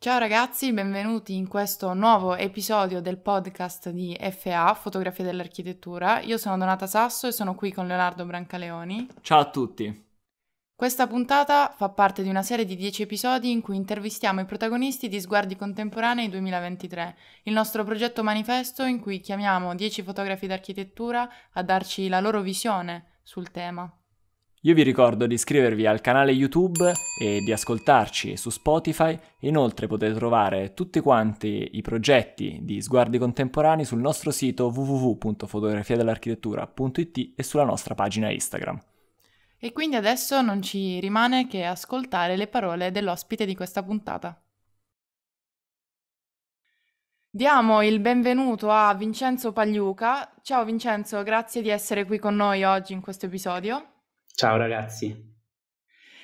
Ciao ragazzi, benvenuti in questo nuovo episodio del podcast di FA, Fotografia dell'Architettura. Io sono Donata Sasso e sono qui con Leonardo Brancaleoni. Ciao a tutti. Questa puntata fa parte di una serie di 10 episodi in cui intervistiamo i protagonisti di Sguardi Contemporanei 2023, il nostro progetto manifesto in cui chiamiamo 10 fotografi d'architettura a darci la loro visione sul tema. Io vi ricordo di iscrivervi al canale YouTube e di ascoltarci su Spotify, inoltre potete trovare tutti quanti i progetti di sguardi contemporanei sul nostro sito www.fotografiadellarchitettura.it e sulla nostra pagina Instagram. E quindi adesso non ci rimane che ascoltare le parole dell'ospite di questa puntata. Diamo il benvenuto a Vincenzo Pagliuca. Ciao Vincenzo, grazie di essere qui con noi oggi in questo episodio. Ciao ragazzi.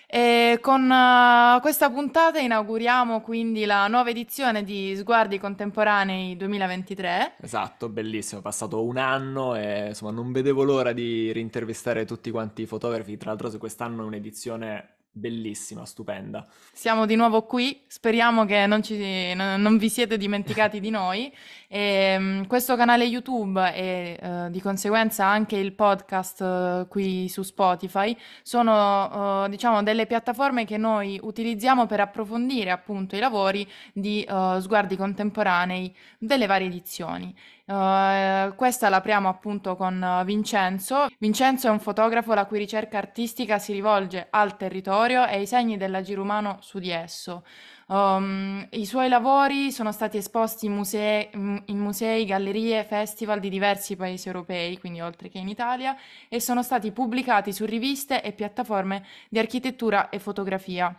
E con uh, questa puntata inauguriamo quindi la nuova edizione di Sguardi Contemporanei 2023. Esatto, bellissimo, è passato un anno e insomma non vedevo l'ora di rintervistare tutti quanti i fotografi, tra l'altro se quest'anno è un'edizione bellissima, stupenda. Siamo di nuovo qui, speriamo che non, ci, non vi siete dimenticati di noi E, ehm, questo canale YouTube e eh, di conseguenza anche il podcast eh, qui su Spotify sono eh, diciamo delle piattaforme che noi utilizziamo per approfondire appunto i lavori di eh, sguardi contemporanei delle varie edizioni. Uh, questa l'apriamo appunto con eh, Vincenzo. Vincenzo è un fotografo la cui ricerca artistica si rivolge al territorio e ai segni dell'agire umano su di esso. Um, I suoi lavori sono stati esposti in musei, in musei, gallerie, festival di diversi paesi europei, quindi oltre che in Italia, e sono stati pubblicati su riviste e piattaforme di architettura e fotografia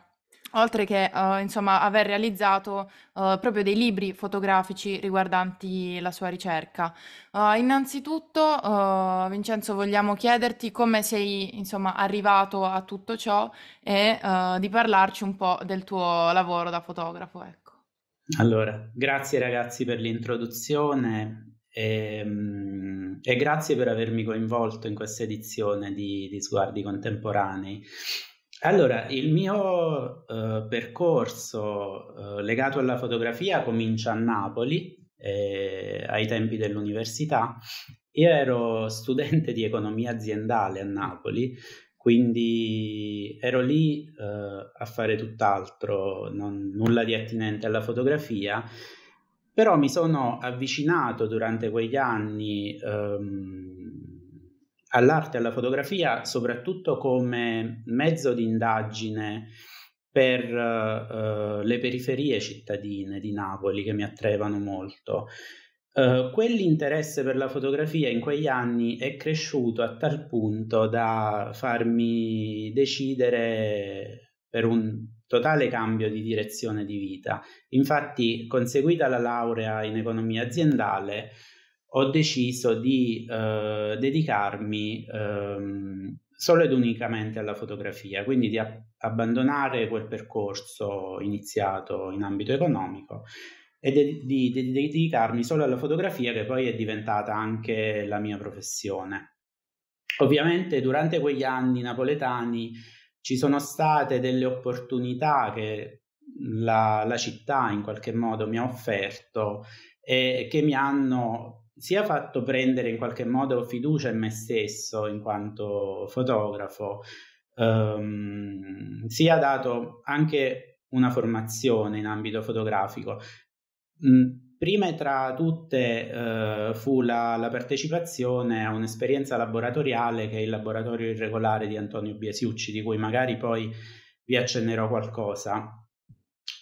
oltre che uh, insomma, aver realizzato uh, proprio dei libri fotografici riguardanti la sua ricerca. Uh, innanzitutto, Vincenzo, vogliamo chiederti come sei insomma, arrivato a tutto ciò e di parlarci un po' del tuo lavoro da fotografo. Ecco. Allora, grazie ragazzi per l'introduzione e, ehm, e, grazie per avermi coinvolto in questa edizione di, di Sguardi Contemporanei. Allora, il mio eh, percorso eh, legato alla fotografia comincia a Napoli, eh, ai tempi dell'università. Io ero studente di economia aziendale a Napoli, quindi ero lì eh, a fare tutt'altro, non, nulla di attinente alla fotografia, però mi sono avvicinato durante quegli anni. Ehm, all'arte e alla fotografia soprattutto come mezzo di indagine per uh, le periferie cittadine di Napoli che mi attraevano molto. Uh, quell'interesse per la fotografia in quegli anni è cresciuto a tal punto da farmi decidere per un totale cambio di direzione di vita. Infatti, conseguita la laurea in economia aziendale, ho deciso di eh, dedicarmi ehm, solo ed unicamente alla fotografia, quindi di a- abbandonare quel percorso iniziato in ambito economico e de- di, de- dedicarmi solo alla fotografia che poi è diventata anche la mia professione. Ovviamente durante quegli anni napoletani ci sono state delle opportunità che la, la città in qualche modo mi ha offerto e che mi hanno sia fatto prendere in qualche modo fiducia in me stesso in quanto fotografo, ehm, sia dato anche una formazione in ambito fotografico. Mm, Prima tra tutte eh, fu la, la, partecipazione a un'esperienza laboratoriale che è il laboratorio irregolare di Antonio Biasiucci, di cui magari poi vi accennerò qualcosa.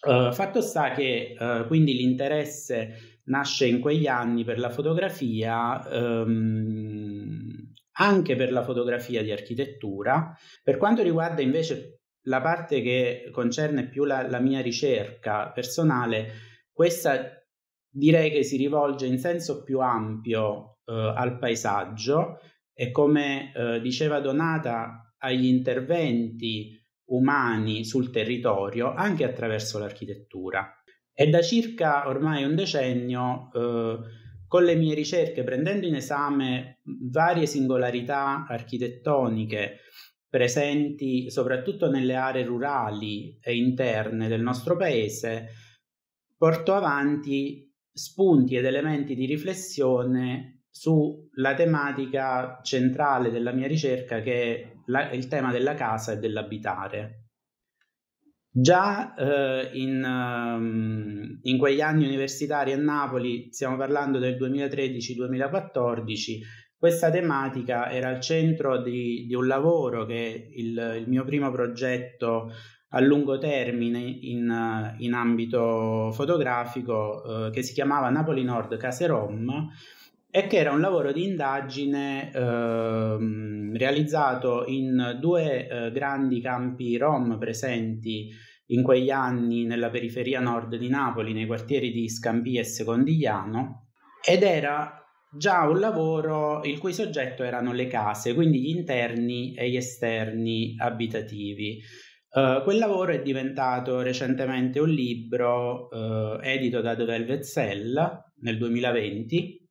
Eh, fatto sta che eh, quindi l'interesse nasce in quegli anni per la fotografia, ehm, anche per la fotografia di architettura. Per quanto riguarda invece la parte che concerne più la, la mia ricerca personale, questa direi che si rivolge in senso più ampio eh, al paesaggio e come eh, diceva Donata agli interventi umani sul territorio anche attraverso l'architettura. È da circa ormai un decennio, eh, con le mie ricerche, prendendo in esame varie singolarità architettoniche presenti soprattutto nelle aree rurali e interne del nostro paese, porto avanti spunti ed elementi di riflessione sulla tematica centrale della mia ricerca che è la, il tema della casa e dell'abitare. Già eh, in, ehm, in, quegli anni universitari a Napoli, stiamo parlando del 2013-2014, questa tematica era al centro di, di un lavoro che il, il, mio primo progetto a lungo termine in, in ambito fotografico eh, che si chiamava Napoli Nord Caserom e che era un lavoro di indagine ehm, realizzato in due eh, grandi campi rom presenti in quegli anni nella periferia nord di Napoli, nei quartieri di Scampia e Secondigliano, ed era già un lavoro il cui soggetto erano le case, quindi gli interni e gli esterni abitativi. Uh, quel lavoro è diventato recentemente un libro uh, edito da The Velvet Cell nel 2020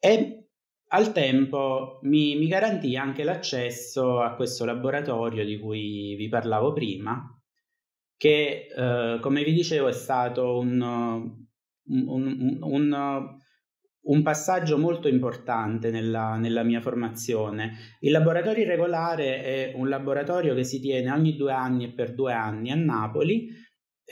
e al tempo mi, mi garantì anche l'accesso a questo laboratorio di cui vi parlavo prima, che eh, come vi dicevo è stato un, un, un, un passaggio molto importante nella, nella, mia formazione. Il laboratorio irregolare è un laboratorio che si tiene ogni due anni e per due anni a Napoli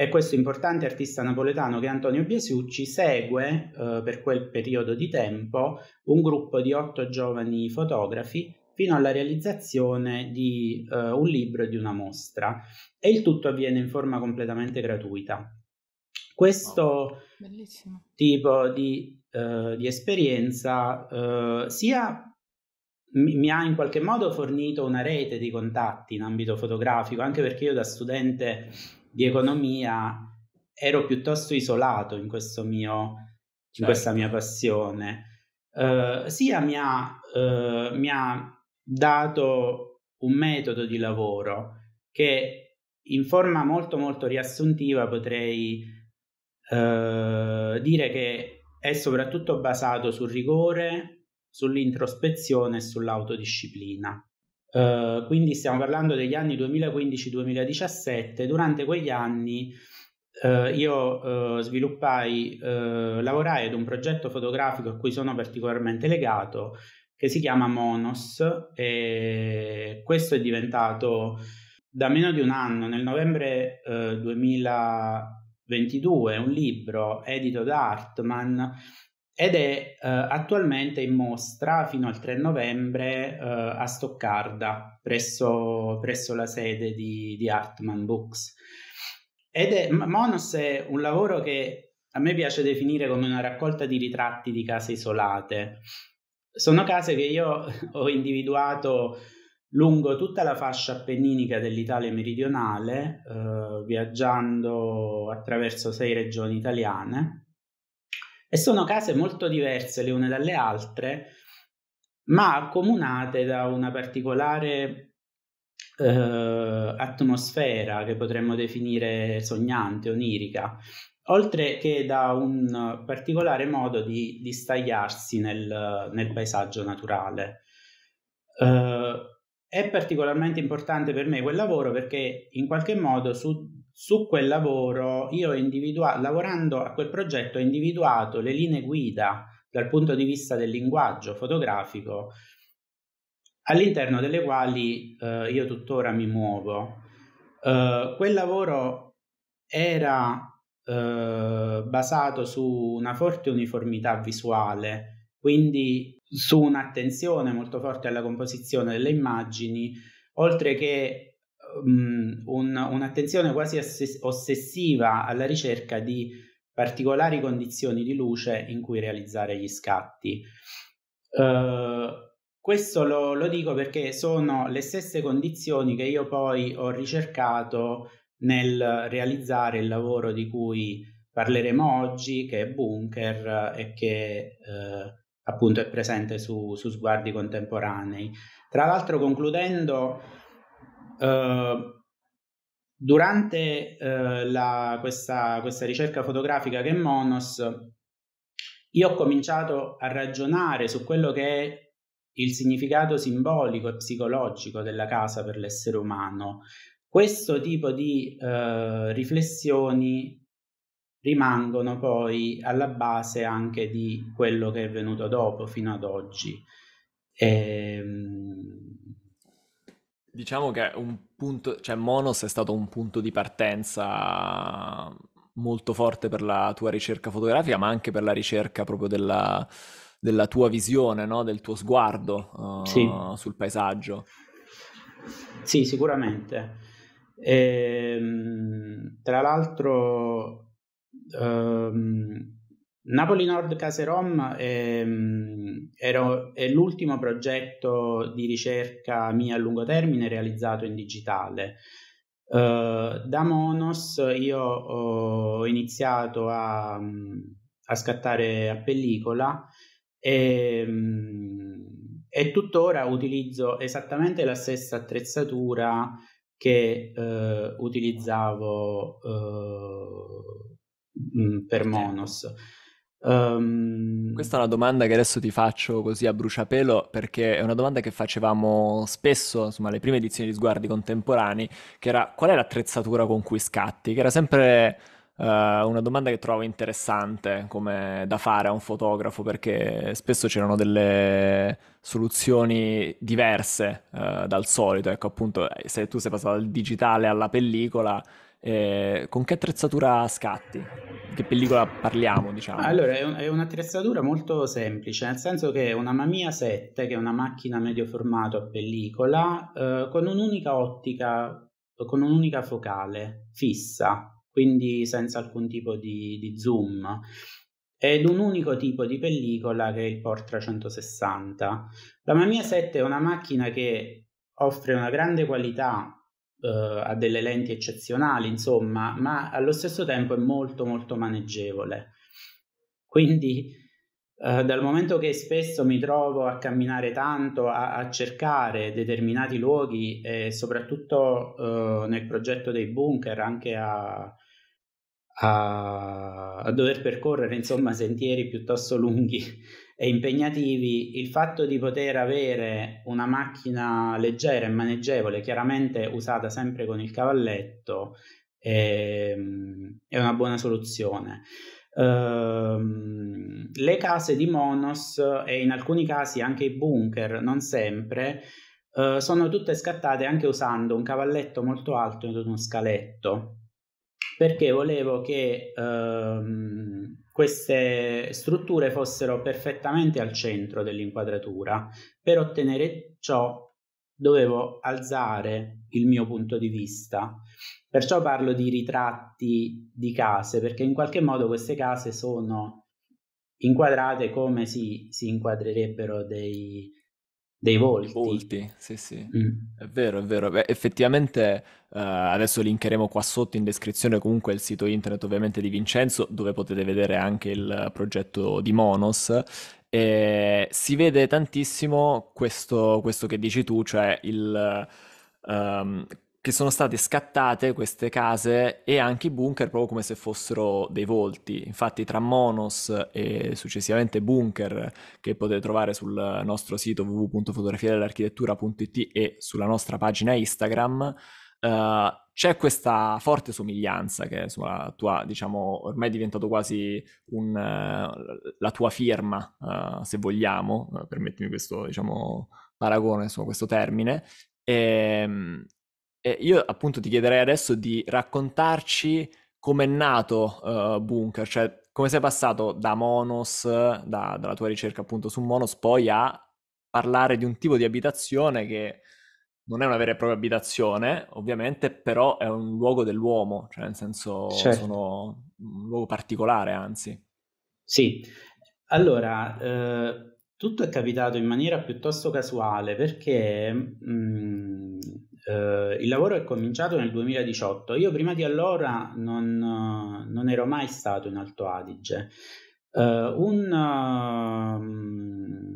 e questo importante artista napoletano che è Antonio Biesucci segue eh, per quel periodo di tempo un gruppo di otto giovani fotografi fino alla realizzazione di eh, un libro e di una mostra e il tutto avviene in forma completamente gratuita. Questo Bellissimo. tipo di, eh, di esperienza eh, sia mi, ha in qualche modo fornito una rete di contatti in ambito fotografico, anche perché io da studente di economia ero piuttosto isolato in, mio, in certo. questa mia passione. Uh, sia mi ha, uh, mi ha dato un metodo di lavoro che in forma molto molto riassuntiva potrei uh, dire che è soprattutto basato sul rigore, sull'introspezione e sull'autodisciplina. Uh, quindi stiamo parlando degli anni 2015-2017. Durante quegli anni uh, io uh, sviluppai, lavorai ad un progetto fotografico a cui sono particolarmente legato che si chiama Monos e questo è diventato da meno di un anno, nel novembre 2022, un libro edito da Hartman ed è eh, attualmente in mostra fino al 3 novembre eh, a Stoccarda, presso, presso, la sede di, di Hartman Books. Ed è, Monos è un lavoro che a me piace definire come una raccolta di ritratti di case isolate. Sono case che io ho individuato lungo tutta la fascia appenninica dell'Italia meridionale, eh, viaggiando attraverso sei regioni italiane e sono case molto diverse le une dalle altre, ma accomunate da una particolare eh, atmosfera che potremmo definire sognante, onirica, oltre che da un particolare modo di stagliarsi nel, nel paesaggio naturale. Eh, è particolarmente importante per me quel lavoro perché in qualche modo su su quel lavoro io ho individuato, lavorando a quel progetto, ho individuato le linee guida dal punto di vista del linguaggio fotografico all'interno delle quali eh, io tuttora mi muovo. Eh, quel lavoro era eh, basato su una forte uniformità visuale, quindi su un'attenzione molto forte alla composizione delle immagini, oltre che Ehm, un, un'attenzione quasi ossessiva alla ricerca di particolari condizioni di luce in cui realizzare gli scatti. Uh, questo lo, lo, dico perché sono le stesse condizioni che io poi ho ricercato nel realizzare il lavoro di cui parleremo oggi, che è Bunker e che eh, appunto è presente su, su Sguardi Contemporanei. Tra l'altro, concludendo, Ehm, durante eh, la, questa, questa, ricerca fotografica che è Monos, io ho cominciato a ragionare su quello che è il significato simbolico e psicologico della casa per l'essere umano. Questo tipo di eh, riflessioni rimangono poi alla base anche di quello che è venuto dopo fino ad oggi. E, ehm, Diciamo che un punto, cioè Monos è stato un punto di partenza molto forte per la tua ricerca fotografica, ma anche per la ricerca proprio della, della tua visione, no? del tuo sguardo uh, sì. sul paesaggio. Sì, sicuramente. E, ehm, tra l'altro, um, Napoli Nord Caserom è, ehm, è l'ultimo progetto di ricerca mia a lungo termine realizzato in digitale. Uh, da Monos io ho iniziato a, a scattare a pellicola e, ehm, e, tuttora utilizzo esattamente la stessa attrezzatura che uh, utilizzavo uh, per Monos. Um... Questa è una domanda che adesso ti faccio così a bruciapelo perché è una domanda che facevamo spesso, insomma, alle prime edizioni di Sguardi Contemporanei, che era qual è l'attrezzatura con cui scatti? Che era sempre uh, una domanda che trovo interessante come da fare a un fotografo perché spesso c'erano delle soluzioni diverse uh, dal solito, ecco appunto eh, se tu sei passato dal digitale alla pellicola eh, con che attrezzatura scatti? Che pellicola parliamo, diciamo? Ah, allora, è, un, è, un'attrezzatura molto semplice, nel senso che è una Mamiya 7, che è una macchina medio formato a pellicola, eh, con un'unica ottica, con un'unica focale fissa, quindi senza alcun tipo di, di zoom ed un unico tipo di pellicola che è il Portra 160. La Mamiya 7 è una macchina che offre una grande qualità Uh, ha delle lenti eccezionali, insomma, ma allo stesso tempo è molto molto maneggevole. Quindi uh, dal momento che spesso mi trovo a camminare tanto, a, a cercare determinati luoghi e soprattutto uh, nel progetto dei bunker anche a, a, a dover percorrere insomma sentieri piuttosto lunghi e impegnativi, il fatto di poter avere una macchina leggera e maneggevole, chiaramente usata sempre con il cavalletto, è, ehm, è una buona soluzione. Uh, le case di Monos e in alcuni casi anche i bunker, non sempre, uh, sono tutte scattate anche usando un cavalletto molto alto ed uno scaletto perché volevo che uh, queste strutture fossero perfettamente al centro dell'inquadratura. Per ottenere ciò dovevo alzare il mio punto di vista. Perciò parlo di ritratti di case, perché in qualche modo queste case sono inquadrate come si, si inquadrerebbero dei, dei volti. volti sì, sì. Mm. È vero, è vero. Beh, effettivamente uh, adesso linkeremo qua sotto in descrizione comunque il sito internet ovviamente di Vincenzo dove potete vedere anche il progetto di Monos. E si vede tantissimo questo, questo che dici tu, cioè il... Um, che sono state scattate queste case e anche i bunker proprio come se fossero dei volti. Infatti tra Monos e successivamente bunker che potete trovare sul nostro sito www.fotografiadellarchitettura.it e sulla nostra pagina Instagram Uh, c'è questa forte somiglianza che insomma, tua, diciamo, ormai è diventato quasi un, eh, la tua firma, uh, se vogliamo, permettimi questo diciamo, paragone, insomma, questo termine, e, ehm, eh, io appunto ti chiederei adesso di raccontarci come è nato uh, Bunker, cioè come sei passato da Monos, da, dalla tua ricerca appunto su Monos, poi a parlare di un tipo di abitazione che non è una vera e propria abitazione, ovviamente, però è un luogo dell'uomo, cioè nel senso certo. sono un luogo particolare, anzi. Sì, allora, eh, tutto è capitato in maniera piuttosto casuale perché mh, mm, Uh, il lavoro è cominciato nel 2018. Io prima di allora non, uh, non ero mai stato in Alto Adige. Uh, un, ehm,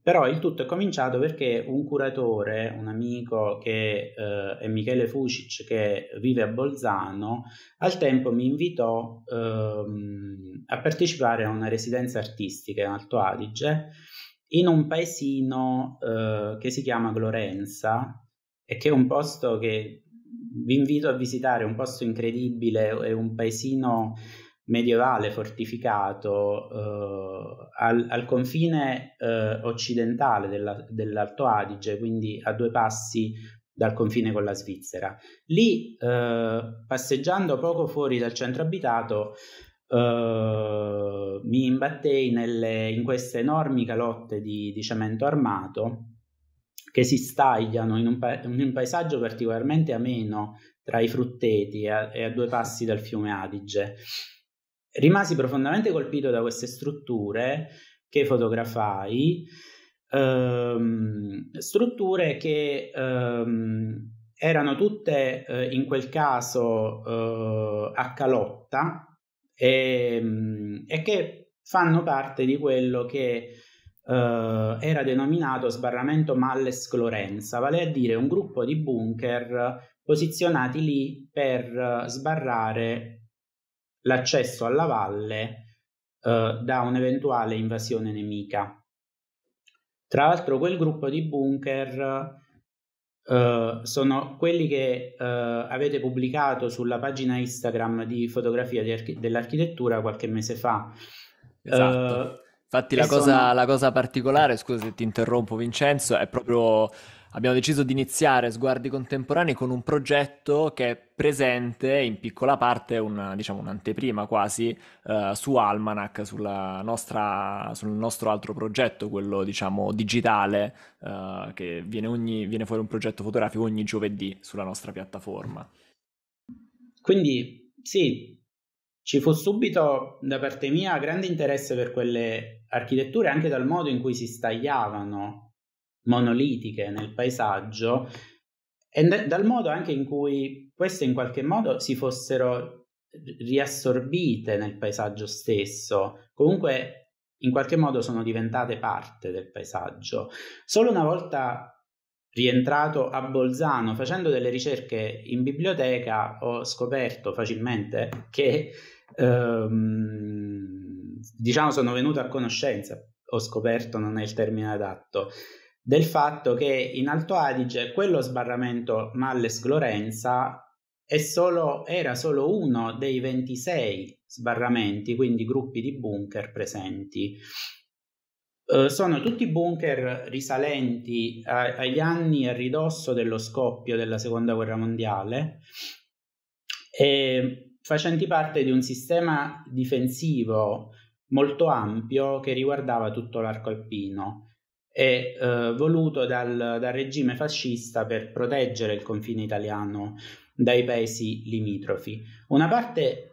però il tutto è cominciato perché un curatore, un amico che eh, è Michele Fucic, che vive a Bolzano, al tempo mi invitò ehm, a partecipare a una residenza artistica in Alto Adige in un paesino che si chiama Glorenza, e che è un posto che vi invito a visitare, un posto incredibile, è un paesino medievale fortificato eh, al, al, confine eh, occidentale della, dell'Alto Adige, quindi a due passi dal confine con la Svizzera. Lì, eh, passeggiando poco fuori dal centro abitato, eh, mi imbattei nelle, in queste enormi calotte di, di cemento armato che si stagliano in un, pa- in un paesaggio particolarmente ameno tra i frutteti e a, e a due passi dal fiume Adige. Rimasi profondamente colpito da queste strutture che fotografai, ehm, strutture che ehm, erano tutte eh, in quel caso eh, a calotta e, ehm, e, che fanno parte di quello che eh, era denominato sbarramento Malles Clorenza, vale a dire un gruppo di bunker posizionati lì per eh, sbarrare l'accesso alla valle eh, da un'eventuale invasione nemica. Tra l'altro quel gruppo di bunker Uh, sono quelli che uh, avete pubblicato sulla pagina Instagram di fotografia di archi- dell'architettura qualche mese fa. Esatto. Uh, Infatti la cosa, sono... la cosa particolare, scusa se ti interrompo Vincenzo, è proprio abbiamo deciso di iniziare Sguardi Contemporanei con un progetto che è presente in piccola parte una, diciamo, un'anteprima quasi eh, su Almanac, nostra, sul nostro altro progetto, quello diciamo, digitale, eh, che viene, ogni, viene, fuori un progetto fotografico ogni giovedì sulla nostra piattaforma. Quindi sì, ci fu subito da parte mia grande interesse per quelle architetture, anche dal modo in cui si stagliavano monolitiche nel paesaggio e da, dal modo anche in cui queste in qualche modo si fossero riassorbite nel paesaggio stesso. Comunque in qualche modo sono diventate parte del paesaggio. Solo una volta rientrato a Bolzano facendo delle ricerche in biblioteca ho scoperto facilmente che ehm, diciamo sono venuto a conoscenza, ho scoperto non è il termine adatto, del fatto che in Alto Adige quello sbarramento Malles-Glorenza solo, era solo uno dei 26 sbarramenti, quindi gruppi di bunker presenti. Eh, sono tutti bunker risalenti agli anni a ridosso dello scoppio della seconda guerra mondiale e facenti parte di un sistema difensivo molto ampio che riguardava tutto l'arco alpino e eh, voluto dal, dal regime fascista per proteggere il confine italiano dai paesi limitrofi. Una parte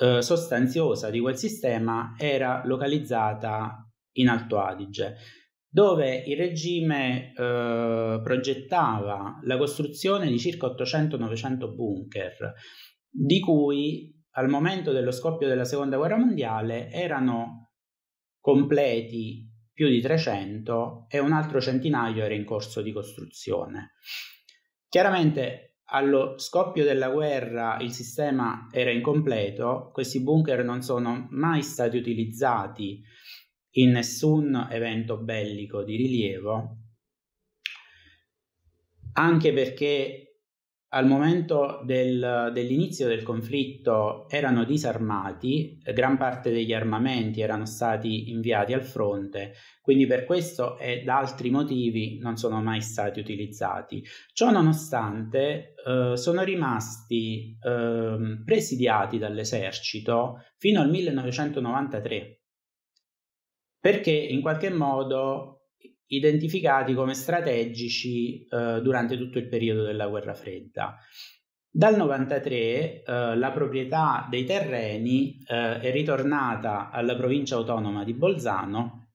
eh, sostanziosa di quel sistema era localizzata in Alto Adige, dove il regime eh, progettava la costruzione di circa 800-900 bunker di cui al momento dello scoppio della seconda guerra mondiale erano completi più di 300 e un altro centinaio era in corso di costruzione. Chiaramente allo scoppio della guerra il sistema era incompleto, questi bunker non sono mai stati utilizzati in nessun evento bellico di rilievo, anche perché al momento del, dell'inizio del conflitto erano disarmati, gran parte degli armamenti erano stati inviati al fronte, quindi per questo e da altri motivi non sono mai stati utilizzati. Ciò nonostante eh, sono rimasti eh, presidiati dall'esercito fino al 1993, perché in qualche modo identificati come strategici eh, durante tutto il periodo della guerra fredda. Dal 1993 eh, la proprietà dei terreni eh, è ritornata alla provincia autonoma di Bolzano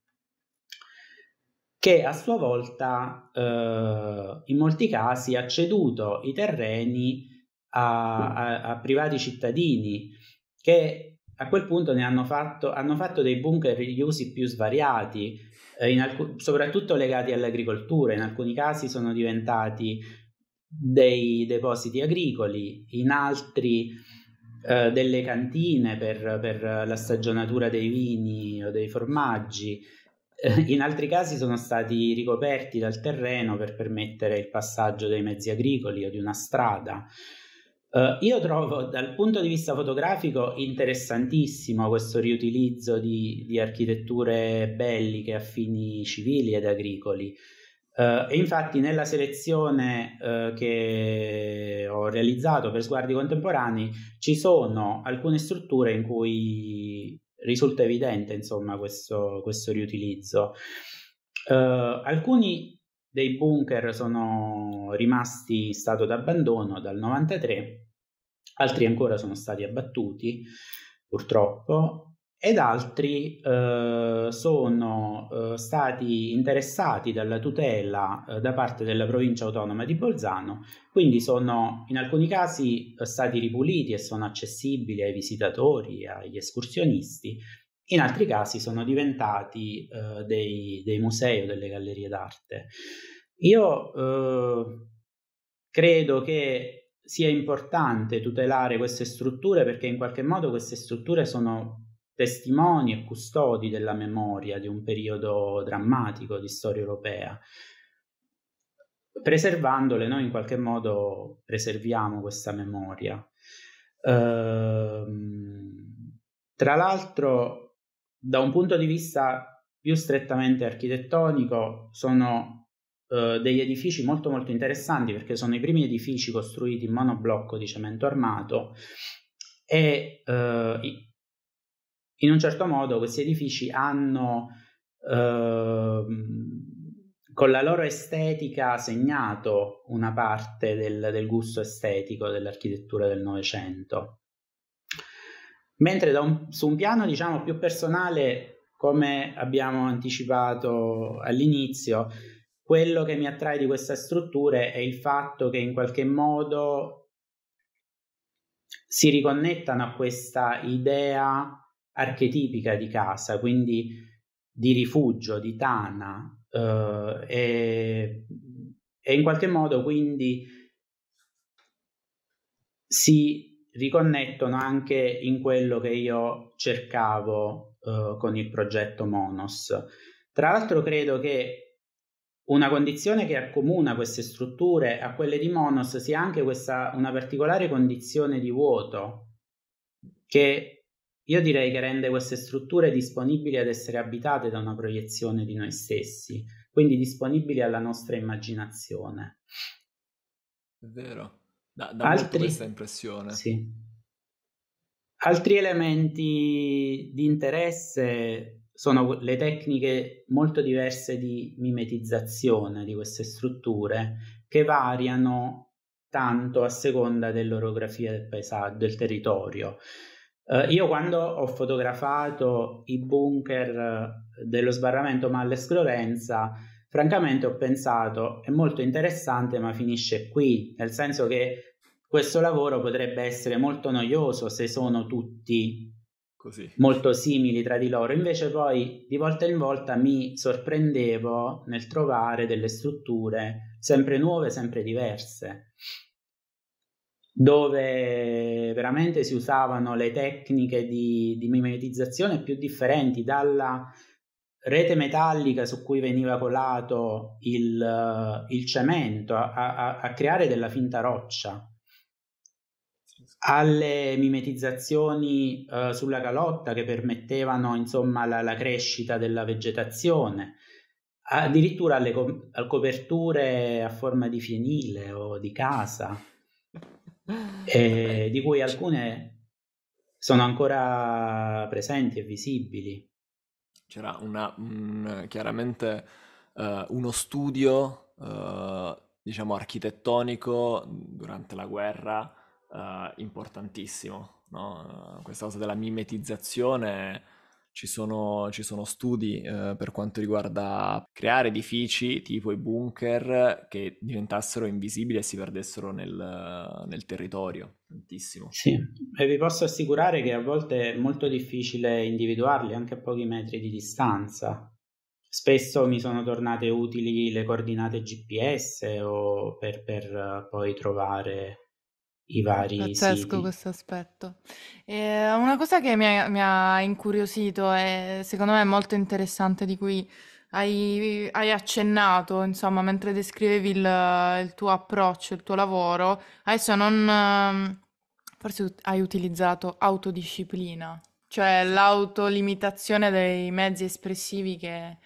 che a sua volta eh, in molti casi ha ceduto i terreni a, a, a privati cittadini che a quel punto ne hanno fatto, hanno fatto dei bunker gli usi più svariati, eh, alc- soprattutto legati all'agricoltura, in alcuni casi sono diventati dei depositi agricoli, in altri eh, delle cantine per, per, la stagionatura dei vini o dei formaggi, eh, in altri casi sono stati ricoperti dal terreno per permettere il passaggio dei mezzi agricoli o di una strada. Uh, io trovo dal punto di vista fotografico interessantissimo questo riutilizzo di, di architetture belliche a fini civili ed agricoli. Uh, e infatti nella selezione uh, che ho realizzato per sguardi contemporanei ci sono alcune strutture in cui risulta evidente insomma, questo, questo, riutilizzo. alcuni dei bunker sono rimasti in stato d'abbandono dal 93 altri ancora sono stati abbattuti purtroppo ed altri eh, sono eh, stati interessati dalla tutela eh, da parte della provincia autonoma di Bolzano, quindi sono in alcuni casi eh, stati ripuliti e sono accessibili ai visitatori, agli escursionisti, in altri casi sono diventati eh, dei, dei, musei o delle gallerie d'arte. Io eh, credo che sia importante tutelare queste strutture perché in qualche modo queste strutture sono testimoni e custodi della memoria di un periodo drammatico di storia europea. Preservandole noi in qualche modo preserviamo questa memoria. Ehm, tra l'altro, da un punto di vista più strettamente architettonico, sono eh, degli edifici molto molto interessanti perché sono i primi edifici costruiti in monoblocco di cemento armato e eh, in un certo modo questi edifici hanno eh, con la loro estetica segnato una parte del, del gusto estetico dell'architettura del Novecento. Mentre un, su un piano diciamo più personale, come abbiamo anticipato all'inizio, quello che mi attrae di queste strutture è il fatto che in qualche modo si riconnettano a questa idea archetipica di casa, quindi di rifugio, di tana, eh, e, e in qualche modo quindi si riconnettono anche in quello che io cercavo eh, con il progetto Monos. Tra l'altro credo che una condizione che accomuna queste strutture a quelle di Monos sia anche questa, una particolare condizione di vuoto che io direi che rende queste strutture disponibili ad essere abitate da una proiezione di noi stessi, quindi disponibili alla nostra immaginazione. È vero, da, da Altri... questa impressione. Sì. Altri elementi di interesse sono le tecniche molto diverse di mimetizzazione di queste strutture che variano tanto a seconda dell'orografia del paesaggio, del territorio. Eh, io quando ho fotografato i bunker eh, dello sbarramento Malles Glorenza, francamente ho pensato è molto interessante ma finisce qui, nel senso che questo lavoro potrebbe essere molto noioso se sono tutti Così. molto simili tra di loro. Invece poi di volta in volta mi sorprendevo nel trovare delle strutture sempre nuove, sempre diverse, dove veramente si usavano le tecniche di, di mimetizzazione più differenti dalla rete metallica su cui veniva colato il, il cemento a, a, a creare della finta roccia alle mimetizzazioni eh, sulla calotta che permettevano insomma, la, la, crescita della vegetazione, addirittura alle, co- alle coperture a forma di fienile o di casa, eh, di cui alcune sono ancora presenti e visibili. C'era una, un, chiaramente uh, uno studio, uh, diciamo, architettonico durante la guerra uh, importantissimo. No? Uh, questa cosa della mimetizzazione, ci sono, ci sono studi uh, per quanto riguarda creare edifici tipo i bunker che diventassero invisibili e si perdessero nel, nel territorio. Tantissimo. Sì, e vi posso assicurare che a volte è molto difficile individuarli anche a pochi metri di distanza. Spesso mi sono tornate utili le coordinate GPS o per, per eh, poi trovare i vari Pazzesco siti. questo aspetto. Eh, una cosa che mi ha, mi ha incuriosito e secondo me è molto interessante di cui hai, hai accennato, insomma, mentre descrivevi il, il tuo approccio, il tuo lavoro, adesso non... Ehm, forse hai utilizzato autodisciplina, cioè l'autolimitazione dei mezzi espressivi che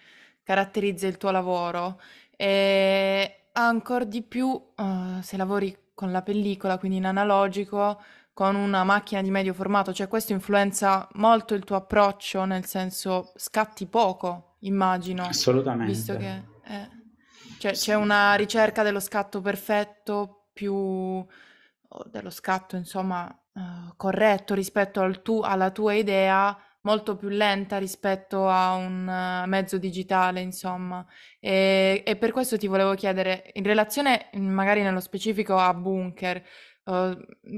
caratterizza il tuo lavoro e ancora di più eh, se lavori con la pellicola, quindi in analogico, con una macchina di medio formato, cioè questo influenza molto il tuo approccio, nel senso scatti poco, immagino. Assolutamente. Visto che eh. cioè, sì. c'è una ricerca dello scatto perfetto più dello scatto, insomma, eh, corretto rispetto al tu- alla tua idea molto più lenta rispetto a un eh, mezzo digitale, insomma. E, e per questo ti volevo chiedere, in relazione magari nello specifico a Bunker, Uh,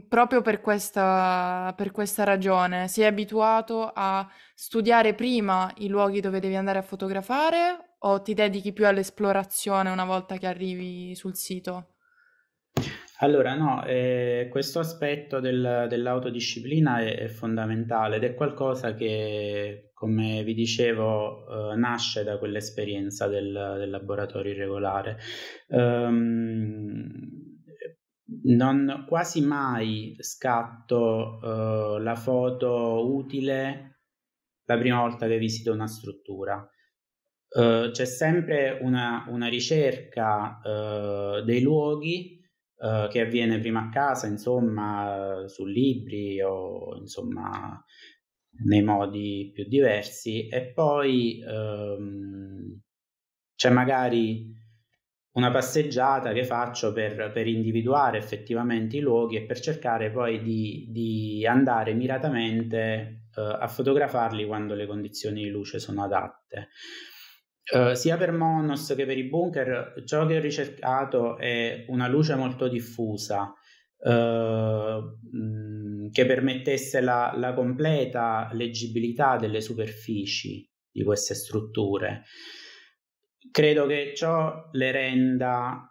proprio per questa, per questa ragione, sei abituato a studiare prima i luoghi dove devi andare a fotografare o ti dedichi più all'esplorazione una volta che arrivi sul sito? Allora, no, eh, questo aspetto del, dell'autodisciplina è, è, fondamentale ed è qualcosa che, come vi dicevo, eh, nasce da quell'esperienza del, del laboratorio irregolare. Um, non quasi mai scatto eh, la foto utile la prima volta che visito una struttura. Eh, c'è sempre una, una ricerca eh, dei luoghi eh, che avviene prima a casa, insomma, su libri o insomma nei modi più diversi e poi ehm, c'è magari una passeggiata che faccio per, per, individuare effettivamente i luoghi e per cercare poi di, di andare miratamente eh, a fotografarli quando le condizioni di luce sono adatte. Eh, sia per Monos che per i bunker, ciò che ho ricercato è una luce molto diffusa uh, che permettesse la, la, completa leggibilità delle superfici di queste strutture. Credo che ciò le renda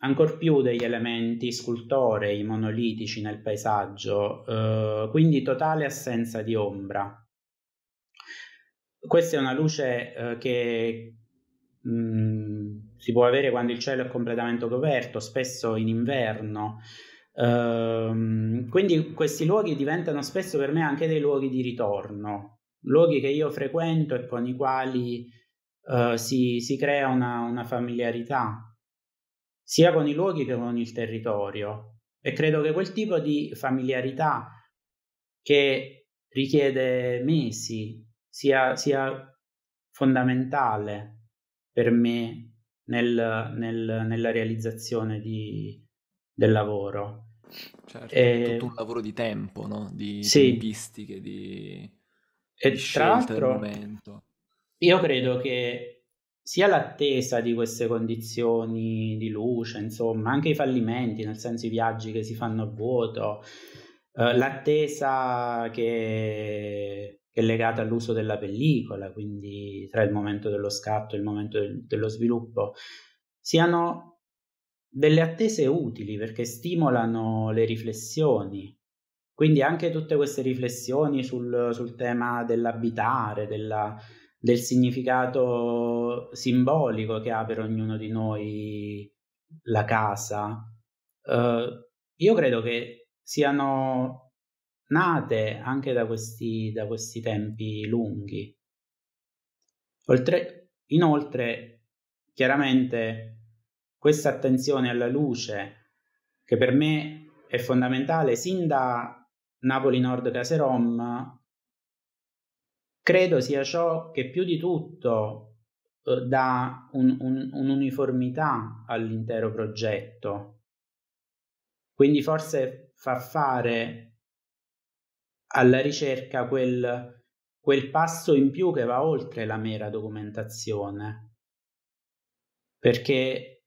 ancor più degli elementi scultorei monolitici nel paesaggio, uh, quindi totale assenza di ombra questa è una luce eh, che mh, mm, si può avere quando il cielo è completamente coperto, spesso in inverno. Ehm, quindi questi luoghi diventano spesso per me anche dei luoghi di ritorno, luoghi che io frequento e con i quali eh, si, si, crea una, una familiarità, sia con i luoghi che con il territorio. E credo che quel tipo di familiarità che richiede mesi sia, sia fondamentale per me nel, nel, nella realizzazione di, del lavoro. Certo, e... è tutto un lavoro di tempo, no? di sì. tempistiche, di, e di tra l'altro, Io credo che sia l'attesa di queste condizioni di luce, insomma, anche i fallimenti, nel senso i viaggi che si fanno a vuoto, eh, l'attesa che che è legata all'uso della pellicola, quindi tra il momento dello scatto e il momento del, dello sviluppo, siano delle attese utili perché stimolano le riflessioni. Quindi anche tutte queste riflessioni sul, sul tema dell'abitare, della, del significato simbolico che ha per ognuno di noi la casa, uh, io credo che siano nate anche da questi, da questi tempi lunghi. Oltre, inoltre, chiaramente, questa attenzione alla luce, che per me è fondamentale sin da Napoli Nord Caserom, credo sia ciò che più di tutto eh, dà un, un, un'uniformità all'intero progetto. Quindi forse fa fare alla ricerca quel, quel passo in più che va oltre la mera documentazione. Perché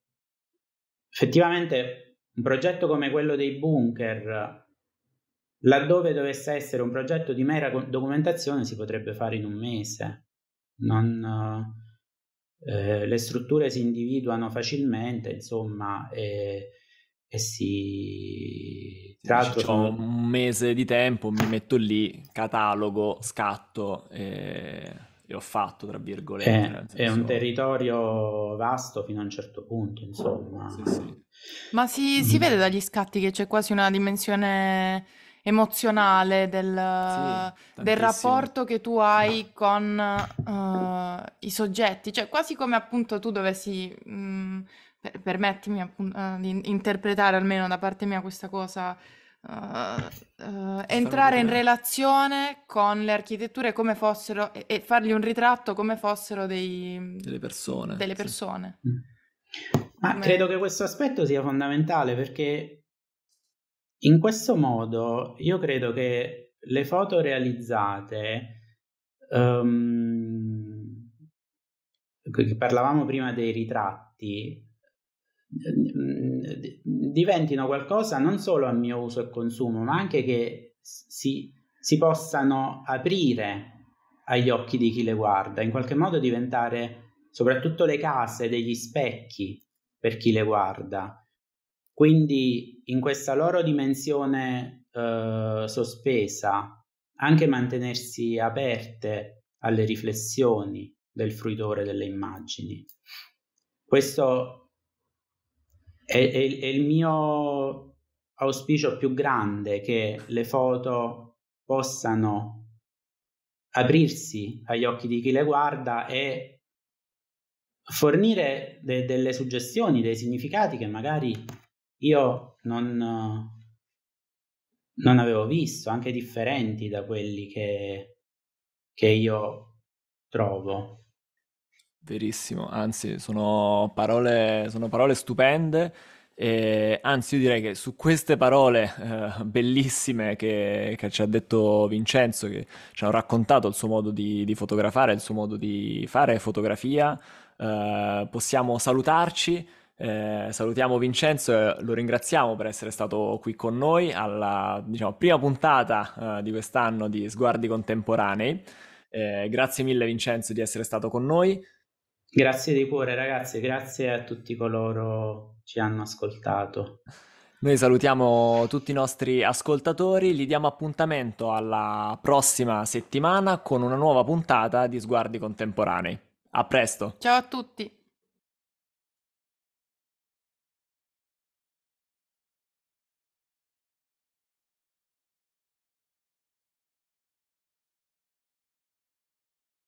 effettivamente un progetto come quello dei bunker, laddove dovesse essere un progetto di mera documentazione, si potrebbe fare in un mese. Non, eh, le strutture si individuano facilmente, insomma, eh, e si... Tra l'altro sono... un mese di tempo, mi metto lì, catalogo, scatto e, e ho fatto, tra virgolette. È, eh, è un territorio vasto fino a un certo punto, insomma. Sì, sì. Ma si, mm. vede dagli scatti che c'è quasi una dimensione emozionale del, sì, del rapporto che tu hai con uh, i soggetti, cioè quasi come appunto tu dovessi... Mh, mm, per- permettimi appunto, uh, eh, di interpretare almeno da parte mia questa cosa, uh, uh, entrare in relazione con le architetture come fossero e, e fargli un ritratto come fossero dei, delle persone. Delle persone. Sì. Mm. Ma come... credo che questo aspetto sia fondamentale perché in questo modo io credo che le foto realizzate um, parlavamo prima dei ritratti diventino qualcosa non solo a mio uso e consumo, ma anche che si, si possano aprire agli occhi di chi le guarda, in qualche modo diventare soprattutto le case degli specchi per chi le guarda. Quindi in questa loro dimensione eh, sospesa, anche mantenersi aperte alle riflessioni del fruitore delle immagini. Questo è, è, è il mio auspicio più grande che le foto possano aprirsi agli occhi di chi le guarda e fornire de- delle suggestioni, dei significati che magari io non, non avevo visto, anche differenti da quelli che, che io trovo. Verissimo, anzi, sono parole, sono parole stupende. E, anzi, io direi che su queste parole eh, bellissime che, che, ci ha detto Vincenzo, che ci ha raccontato il suo modo di, di fotografare, il suo modo di fare fotografia, eh, possiamo salutarci. Eh, salutiamo Vincenzo e lo ringraziamo per essere stato qui con noi alla diciamo, prima puntata eh, di quest'anno di Sguardi Contemporanei. Eh, grazie mille Vincenzo di essere stato con noi. Grazie di cuore ragazzi, grazie a tutti coloro che ci hanno ascoltato. Noi salutiamo tutti i nostri ascoltatori, gli diamo appuntamento alla prossima settimana con una nuova puntata di Sguardi Contemporanei. A presto! Ciao a tutti!